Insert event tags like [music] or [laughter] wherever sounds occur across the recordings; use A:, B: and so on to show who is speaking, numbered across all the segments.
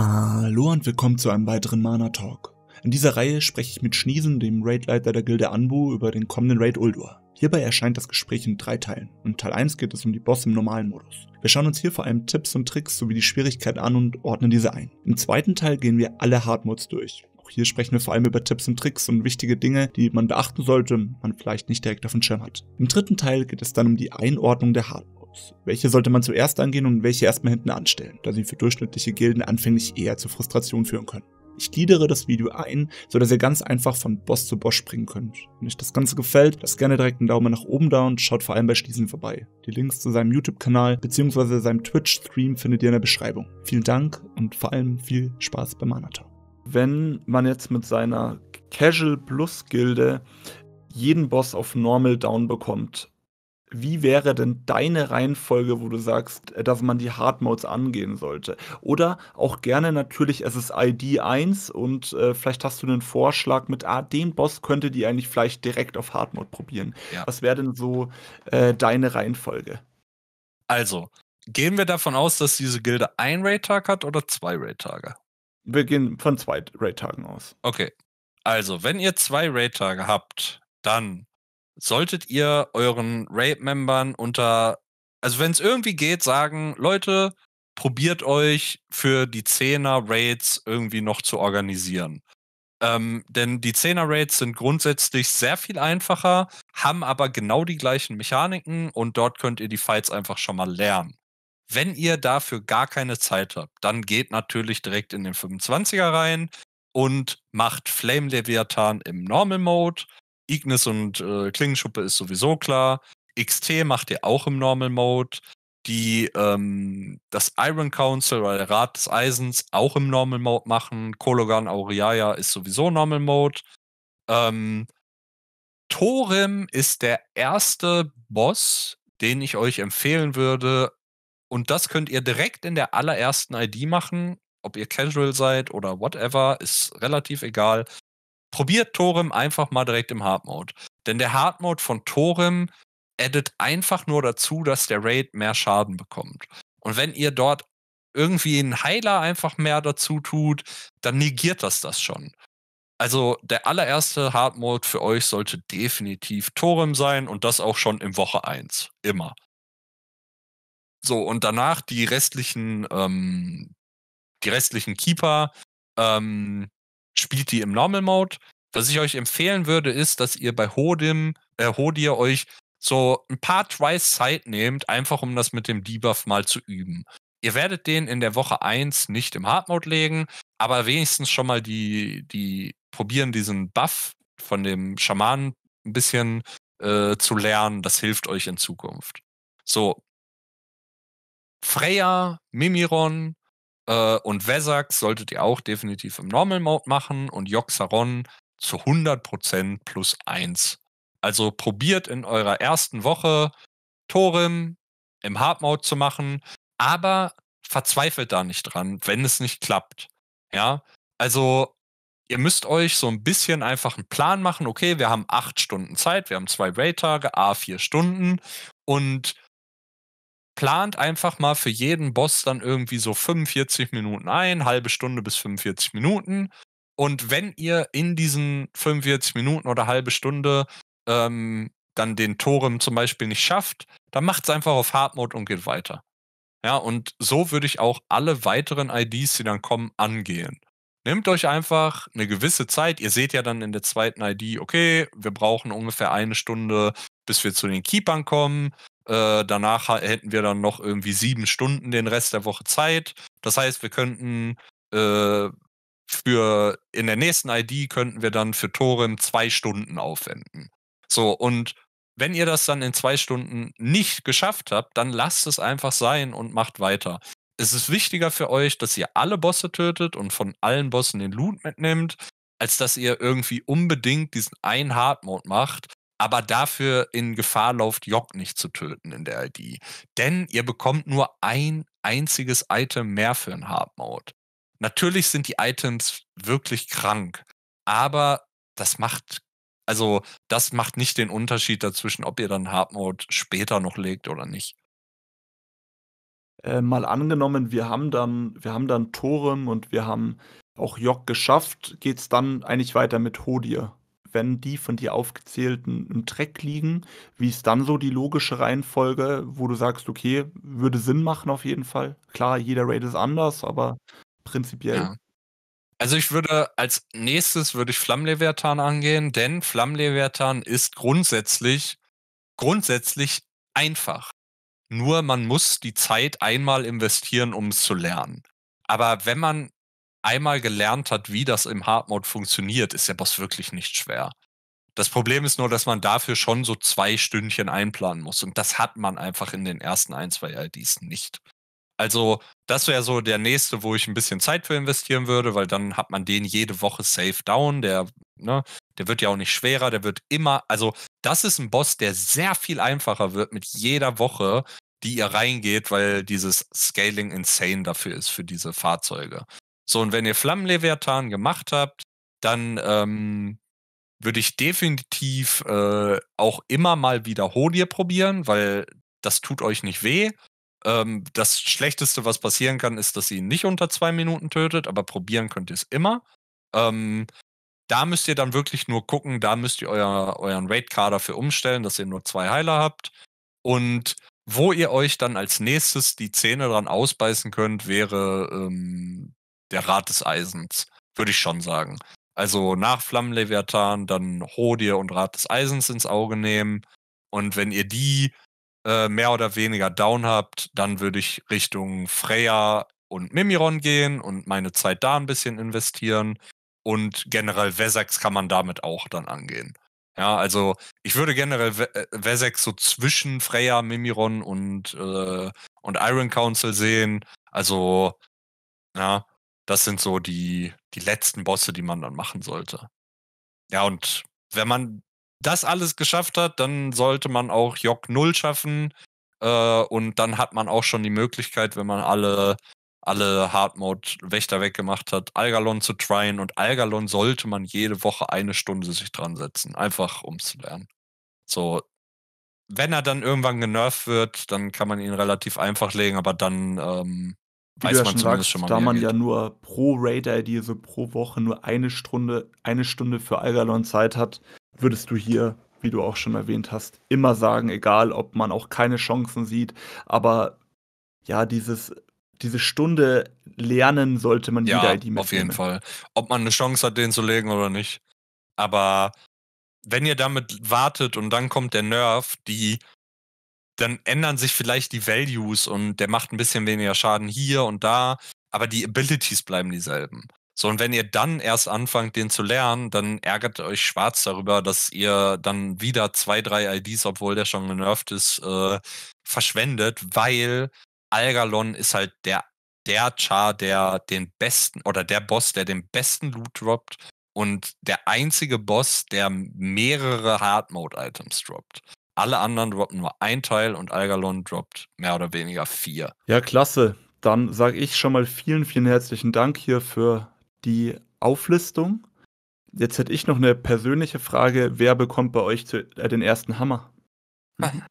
A: Hallo und willkommen zu einem weiteren Mana Talk. In dieser Reihe spreche ich mit Schniesen, dem Raidleiter der Gilde Anbu, über den kommenden Raid Uldur. Hierbei erscheint das Gespräch in drei Teilen. In Teil 1 geht es um die Boss im normalen Modus. Wir schauen uns hier vor allem Tipps und Tricks sowie die Schwierigkeit an und ordnen diese ein. Im zweiten Teil gehen wir alle Hardmods durch. Auch hier sprechen wir vor allem über Tipps und Tricks und wichtige Dinge, die man beachten sollte, man vielleicht nicht direkt auf dem Schirm hat. Im dritten Teil geht es dann um die Einordnung der Hardmods. Welche sollte man zuerst angehen und welche erstmal hinten anstellen, da sie für durchschnittliche Gilden anfänglich eher zu Frustration führen können. Ich gliedere das Video ein, sodass ihr ganz einfach von Boss zu Boss springen könnt. Wenn euch das Ganze gefällt, lasst gerne direkt einen Daumen nach oben da und schaut vor allem bei Schließen vorbei. Die Links zu seinem YouTube-Kanal bzw. seinem Twitch-Stream findet ihr in der Beschreibung. Vielen Dank und vor allem viel Spaß beim Anata. Wenn man jetzt mit seiner Casual Plus Gilde jeden Boss auf Normal Down bekommt, wie wäre denn deine Reihenfolge, wo du sagst, äh, dass man die Hard Modes angehen sollte? Oder auch gerne natürlich SSID 1 und äh, vielleicht hast du einen Vorschlag mit, ah, den Boss könnte die eigentlich vielleicht direkt auf Hard Mode probieren. Ja. Was wäre denn so äh, deine Reihenfolge?
B: Also, gehen wir davon aus, dass diese Gilde ein Raid-Tag hat oder zwei Raid-Tage?
A: Wir gehen von zwei Raid-Tagen aus.
B: Okay. Also, wenn ihr zwei Raid-Tage habt, dann solltet ihr euren Raid-Membern unter, also wenn es irgendwie geht, sagen, Leute, probiert euch für die 10er Raids irgendwie noch zu organisieren. Ähm, denn die 10er Raids sind grundsätzlich sehr viel einfacher, haben aber genau die gleichen Mechaniken und dort könnt ihr die Fights einfach schon mal lernen. Wenn ihr dafür gar keine Zeit habt, dann geht natürlich direkt in den 25er rein und macht Flame Leviathan im Normal Mode Ignis und äh, Klingenschuppe ist sowieso klar. XT macht ihr auch im Normal Mode. Die, ähm, das Iron Council oder der Rat des Eisens auch im Normal Mode machen. Kologan Auriaia ist sowieso Normal Mode. Ähm, Torim ist der erste Boss, den ich euch empfehlen würde. Und das könnt ihr direkt in der allerersten ID machen. Ob ihr Casual seid oder whatever, ist relativ egal probiert Torem einfach mal direkt im Hard Mode. Denn der Hard Mode von Torem addet einfach nur dazu, dass der Raid mehr Schaden bekommt. Und wenn ihr dort irgendwie einen Heiler einfach mehr dazu tut, dann negiert das das schon. Also der allererste Hard Mode für euch sollte definitiv Torem sein und das auch schon in Woche 1. Immer. So, und danach die restlichen, ähm, die restlichen Keeper ähm, spielt die im Normal Mode. Was ich euch empfehlen würde, ist, dass ihr bei Hodim, äh, Hodir euch so ein paar Tries Zeit nehmt, einfach um das mit dem Debuff mal zu üben. Ihr werdet den in der Woche 1 nicht im Hard Mode legen, aber wenigstens schon mal die, die probieren, diesen Buff von dem Schamanen ein bisschen äh, zu lernen. Das hilft euch in Zukunft. So. Freya, Mimiron, äh, und Vesax solltet ihr auch definitiv im Normal Mode machen und Joxaron zu 100% plus 1. Also probiert in eurer ersten Woche Torim im Hard Mode zu machen, aber verzweifelt da nicht dran, wenn es nicht klappt. Ja, also ihr müsst euch so ein bisschen einfach einen Plan machen. Okay, wir haben acht Stunden Zeit, wir haben zwei Raid-Tage, a 4 Stunden und plant einfach mal für jeden Boss dann irgendwie so 45 Minuten ein, halbe Stunde bis 45 Minuten. Und wenn ihr in diesen 45 Minuten oder halbe Stunde ähm, dann den Torem zum Beispiel nicht schafft, dann macht es einfach auf Hard Mode und geht weiter. Ja, und so würde ich auch alle weiteren IDs, die dann kommen, angehen. Nehmt euch einfach eine gewisse Zeit. Ihr seht ja dann in der zweiten ID, okay, wir brauchen ungefähr eine Stunde, bis wir zu den Keepern kommen. Äh, danach hätten wir dann noch irgendwie sieben Stunden den Rest der Woche Zeit. Das heißt, wir könnten äh, für in der nächsten ID könnten wir dann für Torim zwei Stunden aufwenden. So, und wenn ihr das dann in zwei Stunden nicht geschafft habt, dann lasst es einfach sein und macht weiter. Es ist wichtiger für euch, dass ihr alle Bosse tötet und von allen Bossen den Loot mitnimmt, als dass ihr irgendwie unbedingt diesen einen Hard Mode macht, aber dafür in Gefahr lauft, Jock nicht zu töten in der ID. Denn ihr bekommt nur ein einziges Item mehr für einen Hard Mode. Natürlich sind die Items wirklich krank, aber das macht, also das macht nicht den Unterschied dazwischen, ob ihr dann Hard Mode später noch legt oder nicht.
A: Äh, mal angenommen, wir haben dann, wir haben dann Torem und wir haben auch Jock geschafft, geht's dann eigentlich weiter mit Hodir? wenn die von dir aufgezählten im Dreck liegen? Wie ist dann so die logische Reihenfolge, wo du sagst, okay, würde Sinn machen auf jeden Fall? Klar, jeder Raid ist anders, aber prinzipiell. Ja.
B: Also ich würde als nächstes würde ich Flammleviathan angehen, denn Flammleviathan ist grundsätzlich grundsätzlich einfach. Nur man muss die Zeit einmal investieren, um es zu lernen. Aber wenn man einmal gelernt hat, wie das im Hard Mode funktioniert, ist der Boss wirklich nicht schwer. Das Problem ist nur, dass man dafür schon so zwei Stündchen einplanen muss. Und das hat man einfach in den ersten ein, zwei IDs nicht. Also, das wäre so der nächste, wo ich ein bisschen Zeit für investieren würde, weil dann hat man den jede Woche safe down. Der, ne, der wird ja auch nicht schwerer, der wird immer. Also, das ist ein Boss, der sehr viel einfacher wird mit jeder Woche, die ihr reingeht, weil dieses Scaling insane dafür ist, für diese Fahrzeuge. So, und wenn ihr Flammenleviathan gemacht habt, dann ähm, würde ich definitiv äh, auch immer mal wieder Hodie probieren, weil das tut euch nicht weh. Ähm, das Schlechteste, was passieren kann, ist, dass ihr ihn nicht unter zwei Minuten tötet, aber probieren könnt ihr es immer. Ähm, da müsst ihr dann wirklich nur gucken, da müsst ihr euer, euren Raid-Kader für umstellen, dass ihr nur zwei Heiler habt. Und wo ihr euch dann als nächstes die Zähne dran ausbeißen könnt, wäre ähm, der Rat des Eisens, würde ich schon sagen. Also nach Flammenleviathan dann Hodie und Rat des Eisens ins Auge nehmen. Und wenn ihr die äh, mehr oder weniger down habt, dann würde ich Richtung Freya und Mimiron gehen und meine Zeit da ein bisschen investieren. Und generell Vesex kann man damit auch dann angehen. Ja, also ich würde generell Vesex äh, so zwischen Freya, Mimiron und, äh, und Iron Council sehen. Also, ja, das sind so die, die letzten Bosse, die man dann machen sollte. Ja, und wenn man das alles geschafft hat, dann sollte man auch Jock 0 schaffen. Äh, und dann hat man auch schon die Möglichkeit, wenn man alle, alle Hardmode-Wächter weggemacht hat, Algalon zu tryen. Und Algalon sollte man jede Woche eine Stunde sich dran setzen, einfach um zu lernen. So, wenn er dann irgendwann genervt wird, dann kann man ihn relativ einfach legen, aber dann ähm,
A: wie weiß man schon sagst, schon mal da man geht. ja nur pro Raid-ID, so pro Woche nur eine Stunde, eine Stunde für Algalon Zeit hat, würdest du hier, wie du auch schon erwähnt hast, immer sagen, egal ob man auch keine Chancen sieht, aber ja, dieses diese Stunde lernen sollte man ja, jeder ID mitnehmen. Auf jeden
B: Fall. Ob man eine Chance hat, den zu legen oder nicht. Aber wenn ihr damit wartet und dann kommt der Nerv, die dann ändern sich vielleicht die Values und der macht ein bisschen weniger Schaden hier und da, aber die Abilities bleiben dieselben. So, und wenn ihr dann erst anfangt, den zu lernen, dann ärgert euch schwarz darüber, dass ihr dann wieder zwei, drei IDs, obwohl der schon genervt ist, äh, verschwendet, weil Algalon ist halt der, der Char, der den besten, oder der Boss, der den besten Loot droppt und der einzige Boss, der mehrere Hard Mode Items droppt. Alle anderen droppen nur ein Teil und Algalon droppt mehr oder weniger vier.
A: Ja, klasse. Dann sage ich schon mal vielen, vielen herzlichen Dank hier für die Auflistung. Jetzt hätte ich noch eine persönliche Frage. Wer bekommt bei euch zu, äh, den ersten Hammer? Mhm.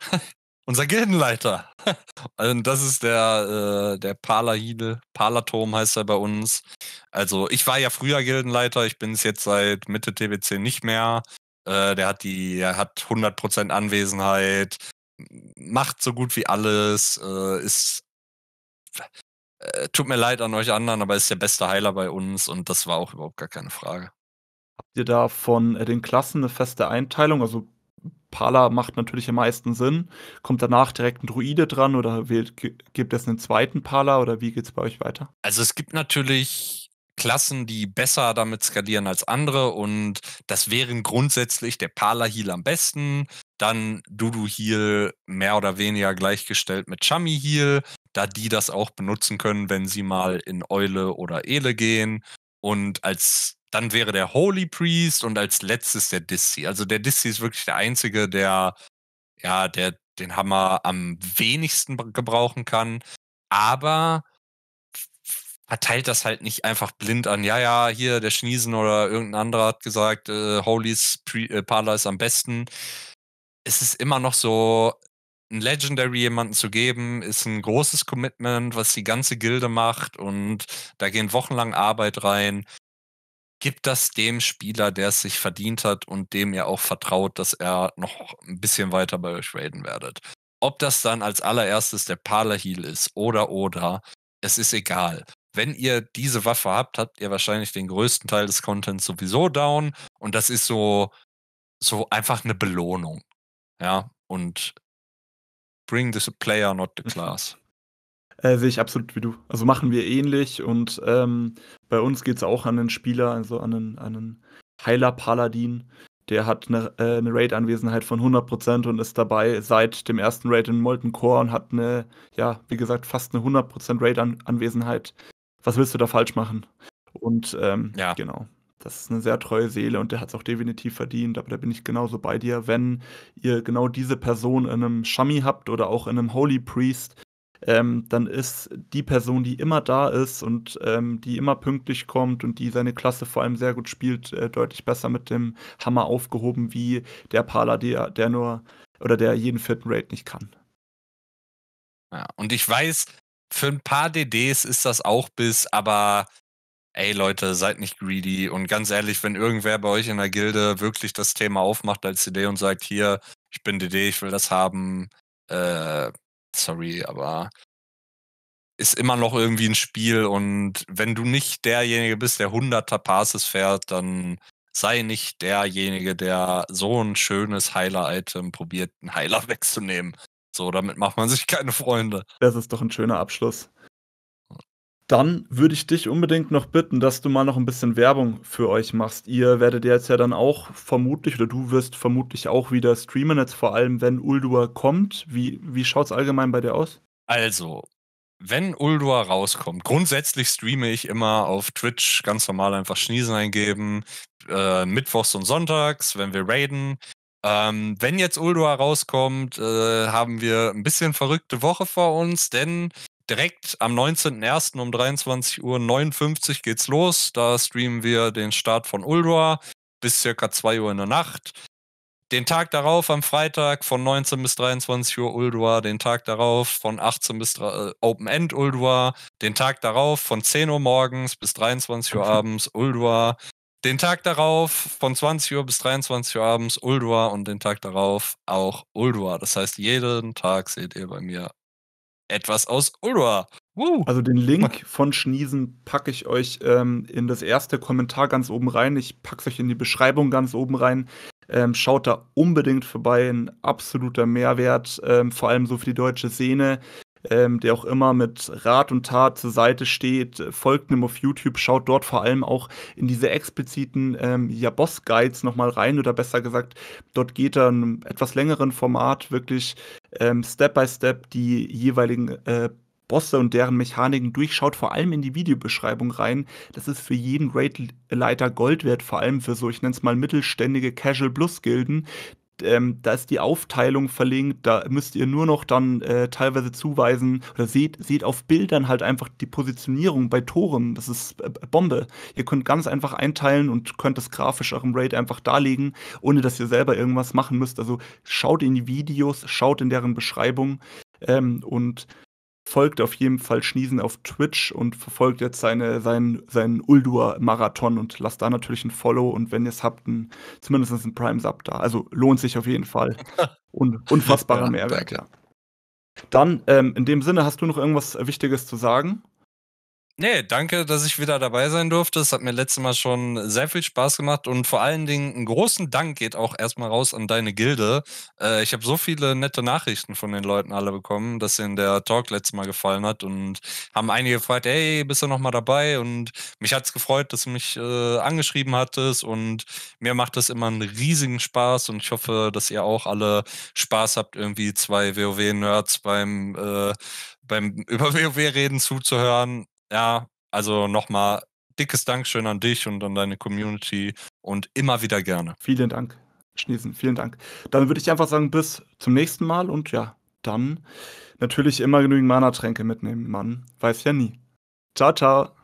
A: [laughs] Unser
B: Gildenleiter. [laughs] also das ist der, äh, der Palahidel. Palatom heißt er bei uns. Also ich war ja früher Gildenleiter. Ich bin es jetzt seit Mitte TBC nicht mehr. Äh, der hat die, er hat 100% Anwesenheit, macht so gut wie alles, äh, ist äh, tut mir leid an euch anderen, aber ist der beste Heiler bei uns und das war auch überhaupt gar keine Frage.
A: Habt ihr da von äh, den Klassen eine feste Einteilung? Also Pala macht natürlich am meisten Sinn. Kommt danach direkt ein Druide dran oder wählt, gibt es einen zweiten Pala oder wie geht es bei euch weiter?
B: Also es gibt natürlich Klassen, die besser damit skalieren als andere. Und das wären grundsätzlich der Pala Heal am besten, dann Dudu Heal mehr oder weniger gleichgestellt mit Chummy Heal, da die das auch benutzen können, wenn sie mal in Eule oder Ele gehen. Und als dann wäre der Holy Priest und als letztes der Dissi. Also der Dissi ist wirklich der einzige, der ja, der den Hammer am wenigsten gebrauchen kann. Aber verteilt das halt nicht einfach blind an, ja, ja, hier der Schniesen oder irgendein anderer hat gesagt, äh, Holies äh, Parler ist am besten. Es ist immer noch so, ein Legendary jemanden zu geben, ist ein großes Commitment, was die ganze Gilde macht und da gehen wochenlang Arbeit rein. Gibt das dem Spieler, der es sich verdient hat und dem ihr auch vertraut, dass er noch ein bisschen weiter bei euch raiden werdet. Ob das dann als allererstes der Parler Heal ist oder oder, es ist egal wenn ihr diese Waffe habt, habt ihr wahrscheinlich den größten Teil des Contents sowieso down. Und das ist so, so einfach eine Belohnung. Ja, und bring the player, not the mhm. class.
A: Äh, sehe ich absolut wie du. Also machen wir ähnlich und ähm, bei uns geht es auch an den Spieler, also an einen, einen Heiler-Paladin. Der hat eine, äh, eine Raid-Anwesenheit von 100% und ist dabei seit dem ersten Raid in Molten Core und hat eine, ja, wie gesagt, fast eine 100% Raid-Anwesenheit was willst du da falsch machen? Und ähm, ja. genau, das ist eine sehr treue Seele und der hat es auch definitiv verdient, aber da bin ich genauso bei dir. Wenn ihr genau diese Person in einem Shami habt oder auch in einem Holy Priest, ähm, dann ist die Person, die immer da ist und ähm, die immer pünktlich kommt und die seine Klasse vor allem sehr gut spielt, äh, deutlich besser mit dem Hammer aufgehoben wie der Pala, der, der nur oder der jeden vierten Raid nicht kann.
B: Ja, und ich weiß, für ein paar DDs ist das auch bis, aber ey Leute, seid nicht greedy. Und ganz ehrlich, wenn irgendwer bei euch in der Gilde wirklich das Thema aufmacht als CD und sagt, hier, ich bin DD, ich will das haben, äh, sorry, aber ist immer noch irgendwie ein Spiel und wenn du nicht derjenige bist, der 100er Passes fährt, dann sei nicht derjenige, der so ein schönes Heiler-Item probiert, einen Heiler [laughs] wegzunehmen. So, damit macht man
A: sich [laughs] keine Freunde. Das ist doch ein schöner Abschluss. Dann würde ich dich unbedingt noch bitten, dass du mal noch ein bisschen Werbung für euch machst. Ihr werdet jetzt ja dann auch vermutlich, oder du wirst vermutlich auch wieder streamen, jetzt vor allem, wenn Uldua kommt. Wie, wie schaut es allgemein bei dir aus?
B: Also, wenn Uldua rauskommt, grundsätzlich streame ich immer auf Twitch ganz normal einfach Schniesen eingeben. Äh, mittwochs und sonntags, wenn wir raiden, ähm, wenn jetzt Uldua rauskommt, äh, haben wir ein bisschen verrückte Woche vor uns, denn direkt am 19.01. um 23.59 Uhr geht's los. Da streamen wir den Start von Uldua bis circa 2 Uhr in der Nacht. Den Tag darauf, am Freitag von 19 bis 23 Uhr Uldua, den Tag darauf von 18 bis äh, Open End Uldua, den Tag darauf von 10 Uhr morgens bis 23 Uhr mhm. abends Uldua, den Tag darauf von 20 Uhr bis 23 Uhr abends Uldua und den Tag darauf auch Uldua. Das heißt, jeden Tag seht ihr bei mir etwas aus
A: Uldua. Woo. Also den Link [laughs] von Schniesen packe ich euch ähm, in das erste Kommentar ganz oben rein. Ich packe es euch in die Beschreibung ganz oben rein. Ähm, schaut da unbedingt vorbei, ein absoluter Mehrwert, ähm, vor allem so für die deutsche Szene ähm, der auch immer mit Rat und Tat zur Seite steht. Äh, folgt ihm auf YouTube, schaut dort vor allem auch in diese expliziten ähm, ja, Boss-Guides nochmal rein oder besser gesagt, dort geht er in einem etwas längeren Format wirklich ähm, Step by Step die jeweiligen äh, Bosse und deren Mechaniken durchschaut, vor allem in die Videobeschreibung rein. Das ist für jeden Raid-Leiter Gold wert, vor allem für so, ich nenne es mal mittelständige Casual Plus-Gilden, ähm, da ist die Aufteilung verlinkt, da müsst ihr nur noch dann äh, teilweise zuweisen oder seht, seht auf Bildern halt einfach die Positionierung bei Toren, das ist äh, Bombe. Ihr könnt ganz einfach einteilen und könnt das grafisch auch im Raid einfach darlegen, ohne dass ihr selber irgendwas machen müsst. Also schaut in die Videos, schaut in deren Beschreibung ähm, und folgt auf jeden Fall Schniesen auf Twitch und verfolgt jetzt seine, seinen, seinen Uldur-Marathon und lasst da natürlich ein Follow und wenn ihr es habt, ein, zumindest ein Prime-Sub da. Also lohnt sich auf jeden Fall. [laughs] Un, unfassbarer ja, Mehrwert. Dann, ähm, in dem Sinne, hast du noch irgendwas Wichtiges zu sagen?
B: Nee, danke, dass ich wieder dabei sein durfte. Es hat mir letztes Mal schon sehr viel Spaß gemacht und vor allen Dingen einen großen Dank geht auch erstmal raus an deine Gilde. Äh, ich habe so viele nette Nachrichten von den Leuten alle bekommen, dass ihnen der Talk letztes Mal gefallen hat und haben einige gefragt, hey, bist du nochmal dabei? Und mich hat es gefreut, dass du mich äh, angeschrieben hattest und mir macht das immer einen riesigen Spaß und ich hoffe, dass ihr auch alle Spaß habt, irgendwie zwei WoW-Nerds beim... Äh, beim [laughs] über WoW reden zuzuhören. Ja, also nochmal dickes Dankeschön an dich und an deine Community und immer wieder gerne.
A: Vielen Dank, Schniesen, vielen Dank. Dann würde ich einfach sagen, bis zum nächsten Mal und ja, dann natürlich immer genügend Mana-Tränke mitnehmen, Mann. Weiß ja nie. Ciao, ciao.